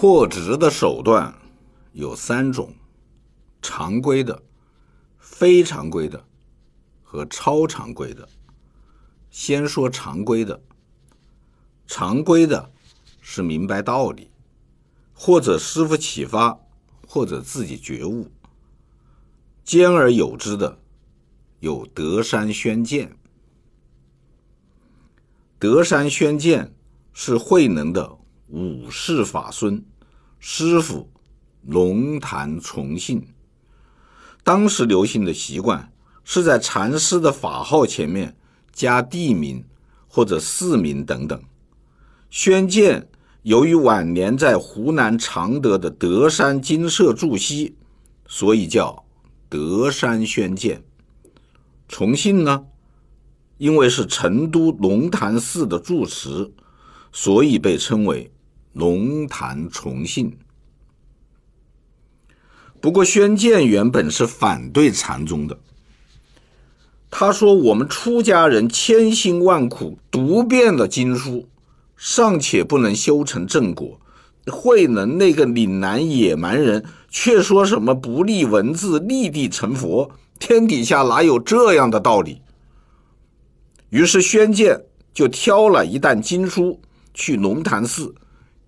破执的手段有三种：常规的、非常规的和超常规的。先说常规的，常规的是明白道理，或者师傅启发，或者自己觉悟，兼而有之的有德山宣鉴。德山宣鉴是慧能的。五世法孙，师傅龙潭崇信。当时流行的习惯是在禅师的法号前面加地名或者寺名等等。宣鉴由于晚年在湖南常德的德山金舍住息，所以叫德山宣鉴。崇信呢，因为是成都龙潭寺的住持，所以被称为。龙潭崇信。不过，宣鉴原本是反对禅宗的。他说：“我们出家人千辛万苦读遍了经书，尚且不能修成正果；慧能那个岭南野蛮人，却说什么不立文字，立地成佛。天底下哪有这样的道理？”于是，宣鉴就挑了一担经书去龙潭寺。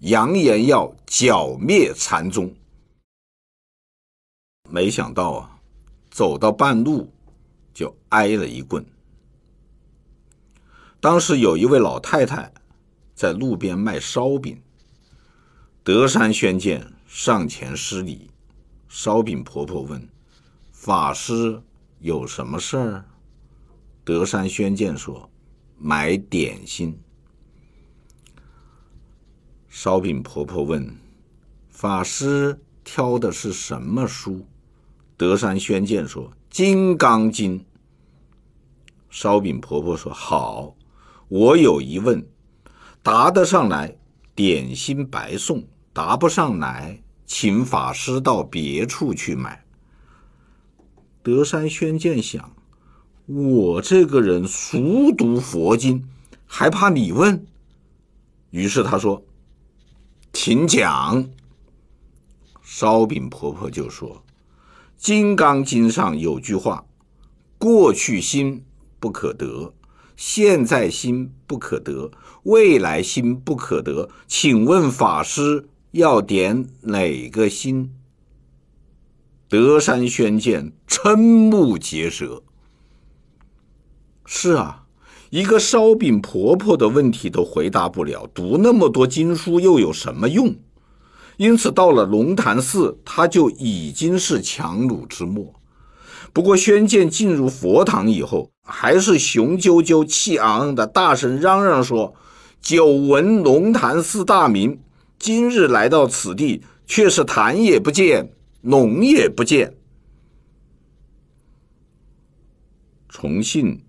扬言要剿灭禅宗，没想到啊，走到半路就挨了一棍。当时有一位老太太在路边卖烧饼，德山宣鉴上前施礼，烧饼婆婆问：“法师有什么事儿？”德山宣鉴说：“买点心。”烧饼婆婆问：“法师挑的是什么书？”德山宣鉴说：“《金刚经》。”烧饼婆婆说：“好，我有一问，答得上来，点心白送；答不上来，请法师到别处去买。”德山宣鉴想：“我这个人熟读佛经，还怕你问？”于是他说。请讲，烧饼婆婆就说：“《金刚经》上有句话，过去心不可得，现在心不可得，未来心不可得。请问法师要点哪个心？”德山宣鉴瞠目结舌：“是啊。”一个烧饼婆婆的问题都回答不了，读那么多经书又有什么用？因此，到了龙潭寺，他就已经是强弩之末。不过，宣鉴进入佛堂以后，还是雄赳赳、气昂昂的大声嚷嚷说：“久闻龙潭寺大名，今日来到此地，却是潭也不见，龙也不见。”重庆。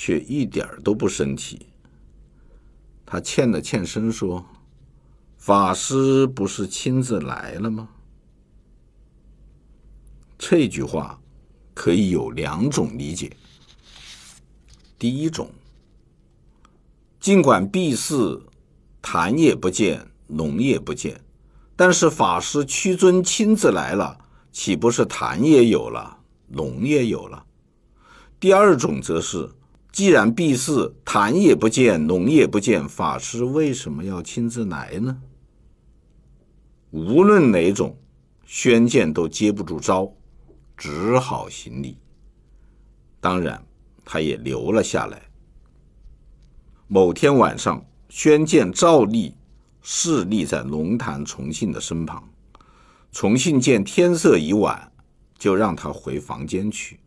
却一点都不生气。他欠了欠身说：“法师不是亲自来了吗？”这句话可以有两种理解。第一种，尽管壁似，坛也不见，龙也不见，但是法师屈尊亲自来了，岂不是坛也有了，龙也有了？第二种则是。既然避世，谈也不见，龙也不见，法师为什么要亲自来呢？无论哪种，宣鉴都接不住招，只好行礼。当然，他也留了下来。某天晚上，宣鉴照例侍立在龙潭崇信的身旁。崇信见天色已晚，就让他回房间去。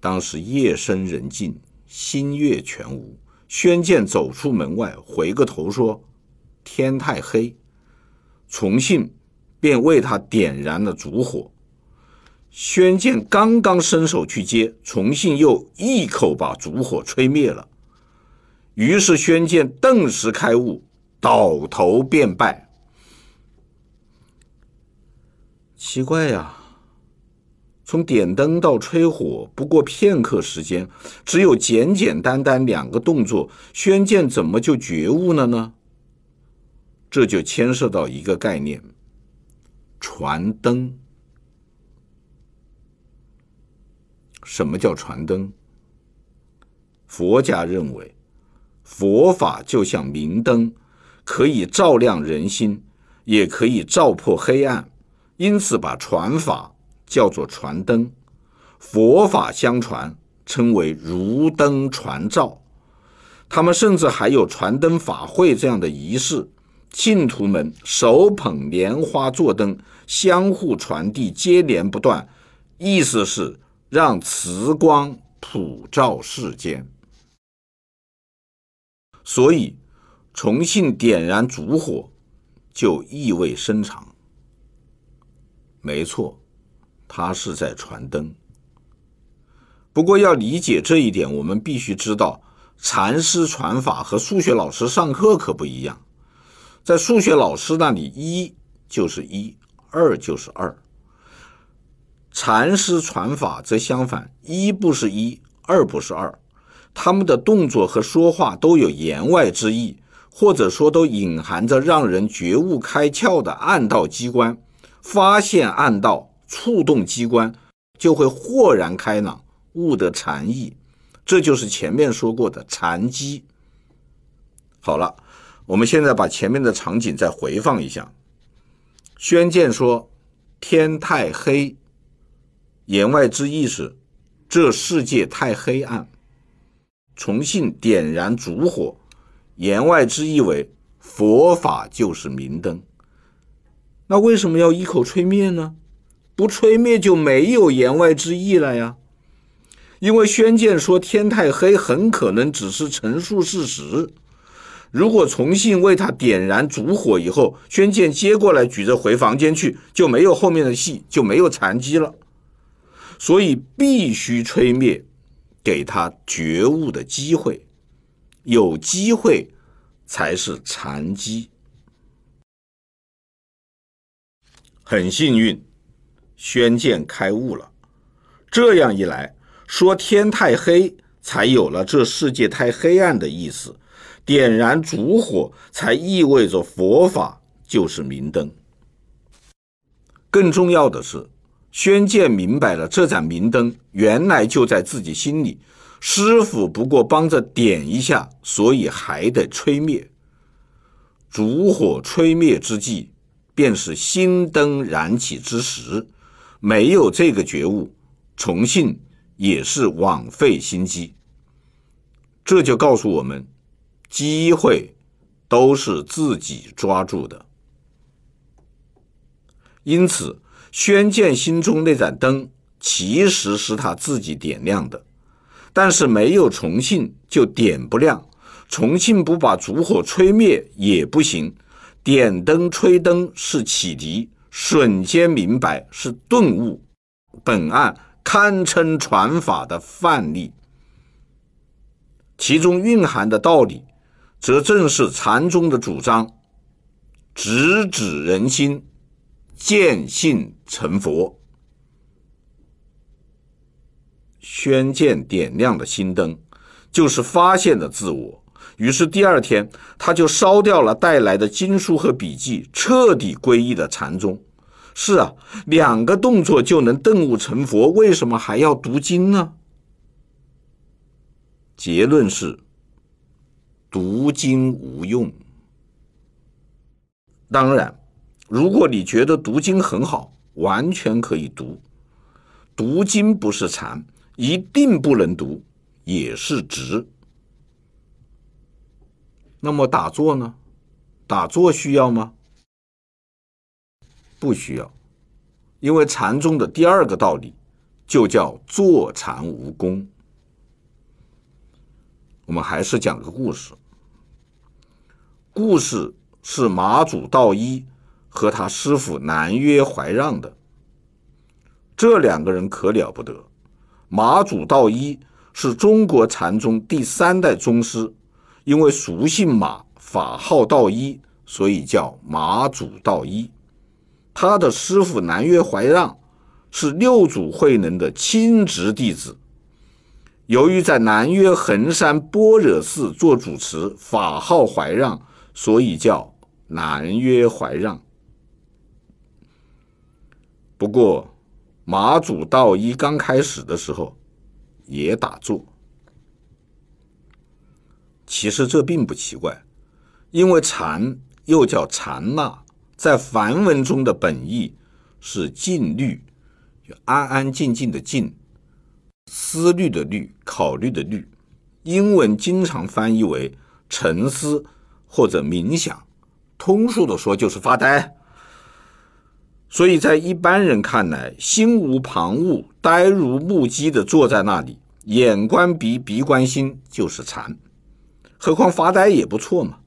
当时夜深人静。心悦全无。宣建走出门外，回个头说：“天太黑。”崇信便为他点燃了烛火。宣建刚刚伸手去接，崇信又一口把烛火吹灭了。于是宣建顿时开悟，倒头便拜。奇怪呀！从点灯到吹火不过片刻时间，只有简简单单两个动作，宣鉴怎么就觉悟了呢？这就牵涉到一个概念：传灯。什么叫传灯？佛家认为，佛法就像明灯，可以照亮人心，也可以照破黑暗，因此把传法。叫做传灯，佛法相传，称为如灯传照。他们甚至还有传灯法会这样的仪式，信徒们手捧莲花坐灯，相互传递，接连不断，意思是让慈光普照世间。所以，重庆点燃烛火就意味深长。没错。他是在传灯。不过要理解这一点，我们必须知道禅师传法和数学老师上课可不一样。在数学老师那里，一就是一，二就是二。禅师传法则相反，一不是一，二不是二。他们的动作和说话都有言外之意，或者说都隐含着让人觉悟开窍的暗道机关。发现暗道。触动机关，就会豁然开朗，悟得禅意，这就是前面说过的禅机。好了，我们现在把前面的场景再回放一下。宣建说：“天太黑。”言外之意是，这世界太黑暗。崇信点燃烛火，言外之意为佛法就是明灯。那为什么要一口吹灭呢？不吹灭就没有言外之意了呀，因为宣鉴说天太黑，很可能只是陈述事实。如果重新为他点燃烛火以后，宣鉴接过来举着回房间去，就没有后面的戏，就没有残疾了。所以必须吹灭，给他觉悟的机会，有机会才是残疾。很幸运。宣鉴开悟了，这样一来，说天太黑，才有了这世界太黑暗的意思；点燃烛火，才意味着佛法就是明灯。更重要的是，宣鉴明白了，这盏明灯原来就在自己心里，师傅不过帮着点一下，所以还得吹灭。烛火吹灭之际，便是新灯燃起之时。没有这个觉悟，重信也是枉费心机。这就告诉我们，机会都是自己抓住的。因此，宣鉴心中那盏灯其实是他自己点亮的。但是没有重信就点不亮，重信不把烛火吹灭也不行。点灯吹灯是启迪。瞬间明白是顿悟，本案堪称传法的范例，其中蕴含的道理，则正是禅宗的主张：直指人心，见性成佛。宣鉴点亮的心灯，就是发现的自我。于是第二天，他就烧掉了带来的经书和笔记，彻底皈依了禅宗。是啊，两个动作就能顿悟成佛，为什么还要读经呢？结论是，读经无用。当然，如果你觉得读经很好，完全可以读。读经不是禅，一定不能读，也是直。那么打坐呢？打坐需要吗？不需要，因为禅宗的第二个道理就叫坐禅无功。我们还是讲个故事，故事是马祖道一和他师傅南约怀让的。这两个人可了不得，马祖道一是中国禅宗第三代宗师，因为俗姓马，法号道一，所以叫马祖道一。他的师傅南岳怀让是六祖慧能的亲侄弟子，由于在南岳衡山般若寺做主持，法号怀让，所以叫南岳怀让。不过，马祖道一刚开始的时候也打坐，其实这并不奇怪，因为禅又叫禅那。在梵文中的本意是禁虑，安安静静的静，思虑的虑，考虑的虑。英文经常翻译为沉思或者冥想。通俗的说就是发呆。所以在一般人看来，心无旁骛、呆如木鸡的坐在那里，眼观鼻、鼻观心，就是禅。何况发呆也不错嘛。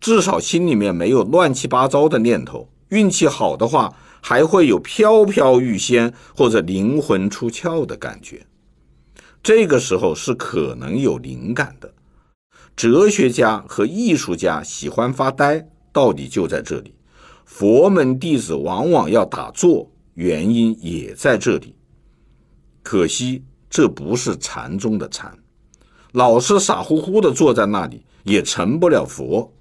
至少心里面没有乱七八糟的念头，运气好的话，还会有飘飘欲仙或者灵魂出窍的感觉。这个时候是可能有灵感的。哲学家和艺术家喜欢发呆，道理就在这里。佛门弟子往往要打坐，原因也在这里。可惜，这不是禅中的禅，老是傻乎乎的坐在那里，也成不了佛。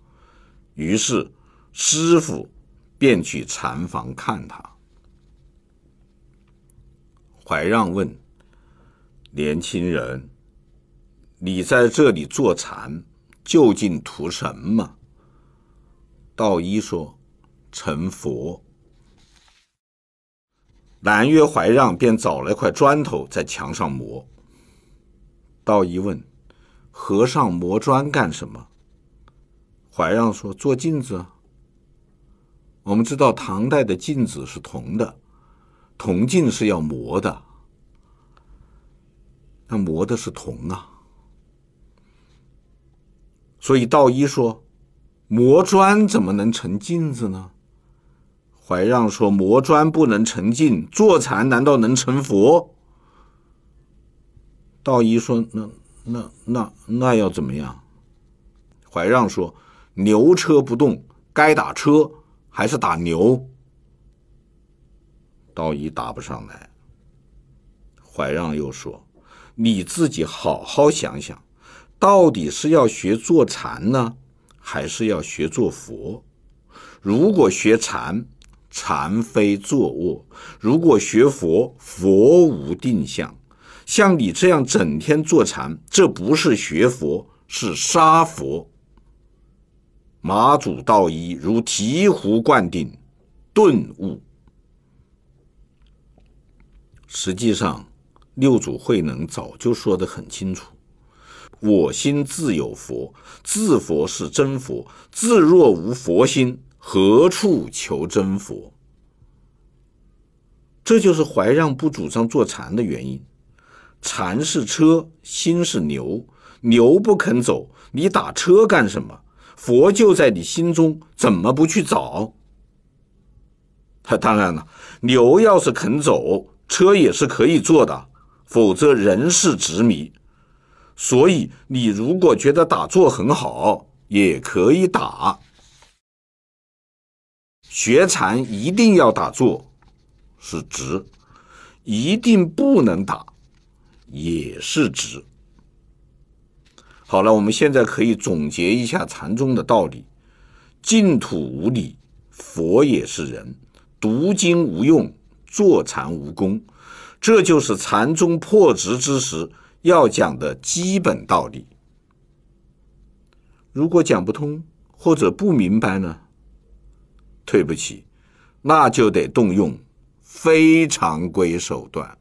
于是，师傅便去禅房看他。怀让问：“年轻人，你在这里坐禅，究竟图什么？”道一说：“成佛。”南岳怀让便找了块砖头在墙上磨。道一问：“和尚磨砖干什么？”怀让说：“做镜子，我们知道唐代的镜子是铜的，铜镜是要磨的，那磨的是铜啊。所以道一说，磨砖怎么能成镜子呢？怀让说：磨砖不能成镜，坐禅难道能成佛？道一说：那那那那要怎么样？怀让说。”牛车不动，该打车还是打牛，道已答不上来。怀让又说：“你自己好好想想，到底是要学坐禅呢，还是要学做佛？如果学禅，禅非坐卧；如果学佛，佛无定向。像你这样整天坐禅，这不是学佛，是杀佛。”马祖道一如醍醐灌顶，顿悟。实际上，六祖慧能早就说得很清楚：“我心自有佛，自佛是真佛。自若无佛心，何处求真佛？”这就是怀让不主张坐禅的原因。禅是车，心是牛，牛不肯走，你打车干什么？佛就在你心中，怎么不去找？他当然了，牛要是肯走，车也是可以坐的。否则人是执迷，所以你如果觉得打坐很好，也可以打。学禅一定要打坐，是直；一定不能打，也是直。好了，我们现在可以总结一下禅宗的道理：净土无理，佛也是人；读经无用，坐禅无功。这就是禅宗破执之时要讲的基本道理。如果讲不通或者不明白呢？对不起，那就得动用非常规手段。